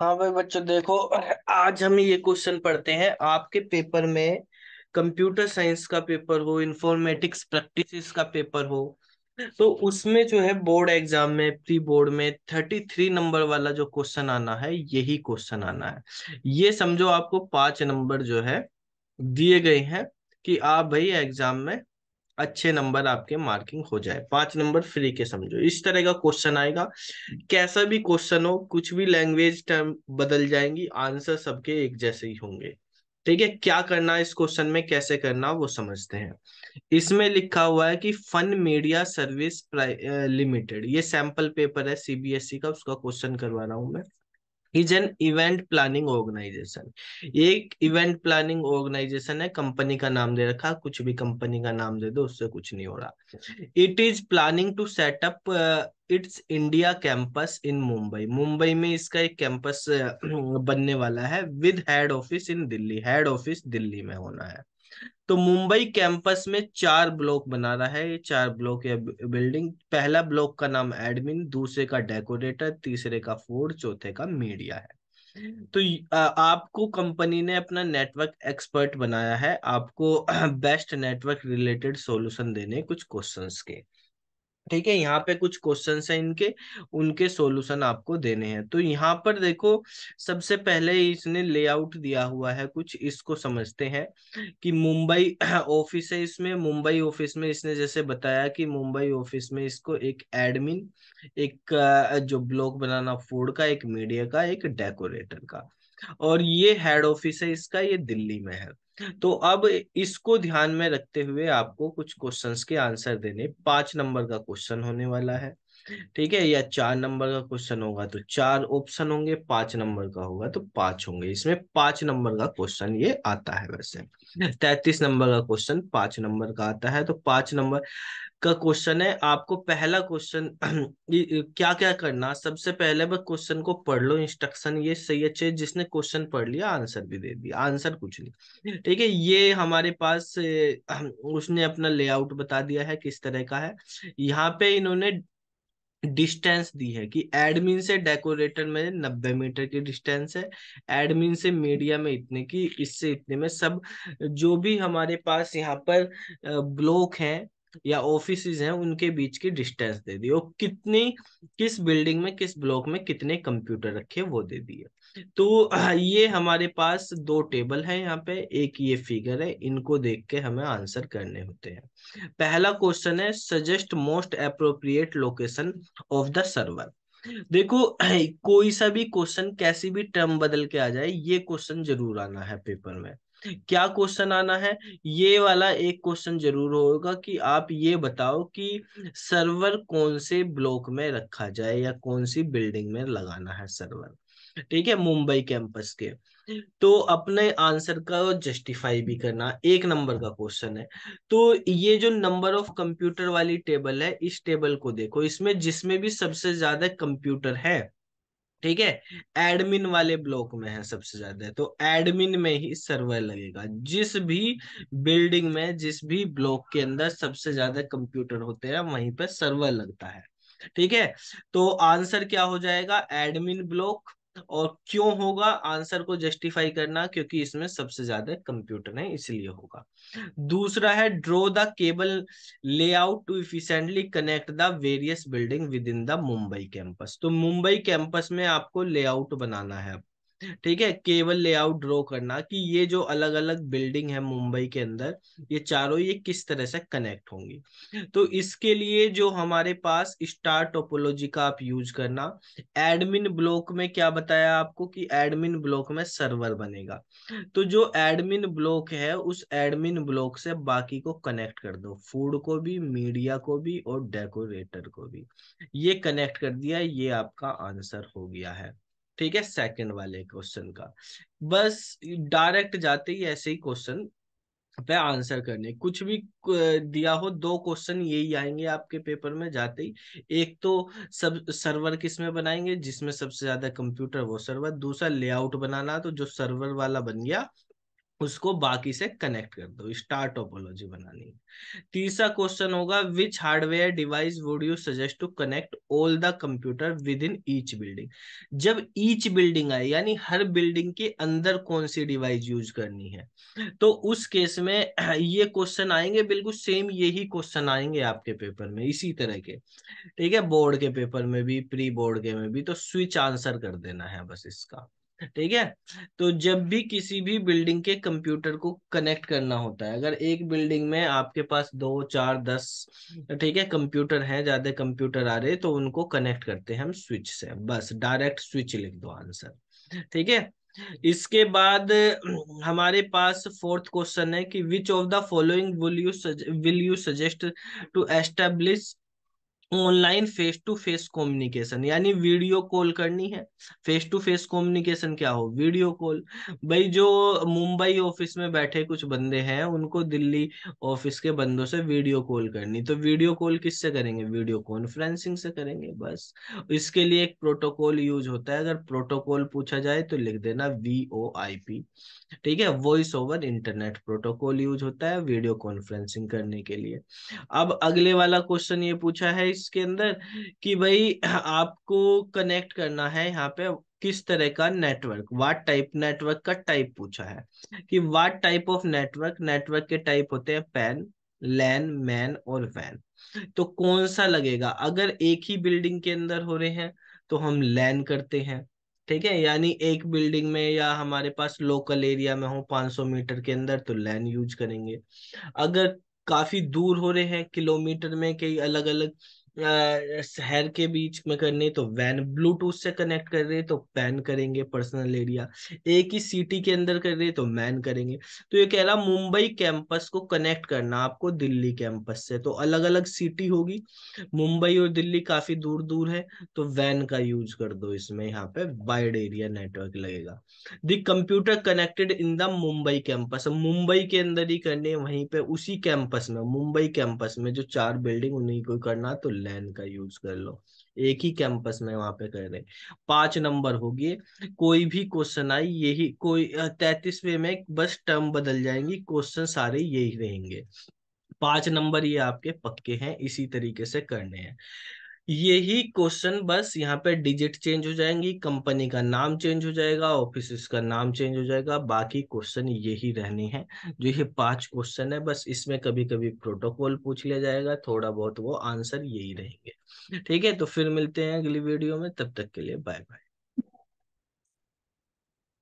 हाँ भाई बच्चों देखो आज हम ये क्वेश्चन पढ़ते हैं आपके पेपर में कंप्यूटर साइंस का पेपर हो इन्फॉर्मेटिक्स प्रैक्टिस का पेपर हो तो उसमें जो है बोर्ड एग्जाम में प्री बोर्ड में थर्टी थ्री नंबर वाला जो क्वेश्चन आना है यही क्वेश्चन आना है ये समझो आपको पांच नंबर जो है दिए गए हैं कि आप भाई एग्जाम में अच्छे नंबर आपके मार्किंग हो जाए पांच नंबर फ्री के समझो इस तरह का क्वेश्चन आएगा कैसा भी क्वेश्चन हो कुछ भी लैंग्वेज टर्म बदल जाएंगी आंसर सबके एक जैसे ही होंगे ठीक है क्या करना इस क्वेश्चन में कैसे करना वो समझते हैं इसमें लिखा हुआ है कि फन मीडिया सर्विस लिमिटेड ये सैंपल पेपर है सीबीएसई e का उसका क्वेश्चन करवा रहा हूं मैं is an event planning organisation एक इवेंट प्लानिंग ऑर्गेनाइजेशन है कंपनी का नाम दे रखा कुछ भी कंपनी का नाम दे दो उससे कुछ नहीं हो रहा it is planning to set up its India campus in Mumbai Mumbai में इसका एक कैंपस uh, बनने वाला है with head office in Delhi head office Delhi में होना है तो मुंबई कैंपस में चार ब्लॉक बना रहा है ये चार ब्लॉक या बिल्डिंग पहला ब्लॉक का नाम एडमिन दूसरे का डेकोरेटर तीसरे का फूड चौथे का मीडिया है तो आपको कंपनी ने अपना नेटवर्क एक्सपर्ट बनाया है आपको बेस्ट नेटवर्क रिलेटेड सॉल्यूशन देने कुछ क्वेश्चंस के ठीक है यहाँ पे कुछ क्वेश्चन है इनके उनके सॉल्यूशन आपको देने हैं तो यहाँ पर देखो सबसे पहले इसने लेआउट दिया हुआ है कुछ इसको समझते हैं कि मुंबई ऑफिस है इसमें मुंबई ऑफिस में इसने जैसे बताया कि मुंबई ऑफिस में इसको एक एडमिन एक जो ब्लॉक बनाना फूड का एक मीडिया का एक डेकोरेटर का और ये हेड ऑफिस है इसका ये दिल्ली में है तो अब इसको ध्यान में रखते हुए आपको कुछ क्वेश्चंस के आंसर देने पांच नंबर का क्वेश्चन होने वाला है ठीक है या चार नंबर का क्वेश्चन होगा तो चार ऑप्शन होंगे पांच नंबर का होगा तो पांच होंगे इसमें पांच नंबर का क्वेश्चन ये आता है वैसे तैतीस नंबर का क्वेश्चन पांच नंबर का आता है तो पांच नंबर का क्वेश्चन है आपको पहला क्वेश्चन क्या क्या करना सबसे पहले बस क्वेश्चन को पढ़ लो इंस्ट्रक्शन ये सही अच्छे जिसने क्वेश्चन पढ़ लिया आंसर भी दे दिया आंसर कुछ नहीं ठीक है ये हमारे पास उसने अपना लेआउट बता दिया है किस तरह का है यहाँ पे इन्होंने डिस्टेंस दी है कि एडमिन से डेकोरेटर में नब्बे मीटर की डिस्टेंस है एडमिन से मीडिया में इतने की इससे इतने में सब जो भी हमारे पास यहाँ पर ब्लॉक हैं या ऑफिस हैं उनके बीच की डिस्टेंस दे दी और कितनी किस बिल्डिंग में किस ब्लॉक में कितने कंप्यूटर रखे वो दे दिए तो ये हमारे पास दो टेबल है यहाँ पे एक ये फिगर है इनको देख के हमें आंसर करने होते हैं पहला क्वेश्चन है suggest most appropriate location of the server देखो कोई सा भी क्वेश्चन कैसी भी टर्म बदल के आ जाए ये क्वेश्चन जरूर आना है पेपर में क्या क्वेश्चन आना है ये वाला एक क्वेश्चन जरूर होगा कि आप ये बताओ कि सर्वर कौन से ब्लॉक में रखा जाए या कौन सी बिल्डिंग में लगाना है सर्वर ठीक है मुंबई कैंपस के तो अपने आंसर का जस्टिफाई भी करना एक नंबर का क्वेश्चन है तो ये जो नंबर ऑफ कंप्यूटर वाली टेबल है इस टेबल को देखो इसमें जिसमें भी सबसे ज्यादा कंप्यूटर है ठीक है एडमिन वाले ब्लॉक में है सबसे ज्यादा तो एडमिन में ही सर्वर लगेगा जिस भी बिल्डिंग में जिस भी ब्लॉक के अंदर सबसे ज्यादा कंप्यूटर होते हैं वहीं पर सर्वर लगता है ठीक है तो आंसर क्या हो जाएगा एडमिन ब्लॉक और क्यों होगा आंसर को जस्टिफाई करना क्योंकि इसमें सबसे ज्यादा कंप्यूटर है इसलिए होगा दूसरा है draw the cable layout to efficiently connect the various building within the Mumbai campus तो मुंबई कैंपस में आपको लेआउट बनाना है ठीक है केवल लेआउट ड्रॉ करना कि ये जो अलग अलग बिल्डिंग है मुंबई के अंदर ये चारों ये किस तरह से कनेक्ट होंगी तो इसके लिए जो हमारे पास स्टार टोपोलॉजी का आप यूज करना एडमिन ब्लॉक में क्या बताया आपको कि एडमिन ब्लॉक में सर्वर बनेगा तो जो एडमिन ब्लॉक है उस एडमिन ब्लॉक से बाकी को कनेक्ट कर दो फूड को भी मीडिया को भी और डेकोरेटर को भी ये कनेक्ट कर दिया ये आपका आंसर हो गया है ठीक है सेकंड वाले क्वेश्चन का बस डायरेक्ट जाते ही ऐसे ही क्वेश्चन पे आंसर करने कुछ भी दिया हो दो क्वेश्चन यही आएंगे आपके पेपर में जाते ही एक तो सब सर्वर किस में बनाएंगे जिसमें सबसे ज्यादा कंप्यूटर वो सर्वर दूसरा लेआउट बनाना तो जो सर्वर वाला बन गया उसको बाकी से कनेक्ट कर दो स्टार टोपोलॉजी बनानी है तीसरा क्वेश्चन होगा which hardware device would you suggest to connect all the computer within each building जब ईच बिल्डिंग आए यानी हर बिल्डिंग के अंदर कौन सी डिवाइस यूज करनी है तो उस केस में ये क्वेश्चन आएंगे बिल्कुल सेम यही क्वेश्चन आएंगे आपके पेपर में इसी तरह के ठीक है बोर्ड के पेपर में भी प्री बोर्ड के में भी तो स्विच आंसर कर देना है बस इसका ठीक है तो जब भी किसी भी बिल्डिंग के कंप्यूटर को कनेक्ट करना होता है अगर एक बिल्डिंग में आपके पास दो चार दस ठीक है कंप्यूटर हैं ज्यादा कंप्यूटर आ रहे तो उनको कनेक्ट करते हैं हम स्विच से बस डायरेक्ट स्विच लिख दो आंसर ठीक है इसके बाद हमारे पास फोर्थ क्वेश्चन है कि which of the following will you will you suggest to establish online face to face communication यानी वीडियो कॉल करनी है फेस टू फेस कम्युनिकेशन क्या हो वीडियो कॉल भाई जो मुंबई ऑफिस में बैठे कुछ बंदे हैं उनको दिल्ली ऑफिस के बंदों से वीडियो कॉल करनी तो वीडियो कॉल किससे करेंगे वीडियो कॉन्फ्रेंसिंग से करेंगे बस इसके लिए एक प्रोटोकॉल यूज होता है अगर प्रोटोकॉल पूछा जाए तो लिख देना वी ओ आई पी ठीक है voice over internet protocol use होता है वीडियो कॉन्फ्रेंसिंग करने के लिए अब अगले वाला क्वेश्चन ये पूछा है इस इसके अंदर कि भाई आपको कनेक्ट करना है यहाँ पे किस तरह का नेटवर्क वाट टाइप नेटवर्क का टाइप पूछा है कि what type of network network के टाइप होते हैं पैन लैन मैन और वैन तो कौन सा लगेगा अगर एक ही बिल्डिंग के अंदर हो रहे हैं तो हम लैन करते हैं ठीक है यानी एक बिल्डिंग में या हमारे पास लोकल एरिया में हो 500 मीटर के अंदर तो लैन यूज करेंगे अगर काफी दूर हो रहे हैं किलोमीटर में कई अलग अलग शहर के बीच में करनी तो वैन ब्लूटूथ से कनेक्ट कर रहे तो पैन करेंगे पर्सनल एरिया एक ही सिटी के अंदर कर रहे तो मैन करेंगे तो ये कह रहा मुंबई कैंपस को कनेक्ट करना आपको दिल्ली कैंपस से तो अलग अलग सिटी होगी मुंबई और दिल्ली काफी दूर दूर है तो वैन का यूज कर दो इसमें यहाँ पे वाइड एरिया नेटवर्क लगेगा the computer connected in the Mumbai campus Mumbai के अंदर ही करने वहीं पे उसी कैंपस में मुंबई कैंपस में जो चार बिल्डिंग उन्हीं को करना तो लैन का यूज कर लो एक ही कैंपस में वहां पे कर रहे पांच नंबर होगी कोई भी क्वेश्चन आई यही कोई तैतीसवे में बस टर्म बदल जाएंगी क्वेश्चन सारे यही रहेंगे पांच नंबर ये आपके पक्के हैं इसी तरीके से करने हैं यही क्वेश्चन बस यहाँ पे डिजिट चेंज हो जाएंगी कंपनी का नाम चेंज हो जाएगा ऑफिस का नाम चेंज हो जाएगा बाकी क्वेश्चन यही रहने हैं जो ये पांच क्वेश्चन है बस इसमें कभी कभी प्रोटोकॉल पूछ लिया जाएगा थोड़ा बहुत वो आंसर यही रहेंगे ठीक है तो फिर मिलते हैं अगली वीडियो में तब तक के लिए बाय बाय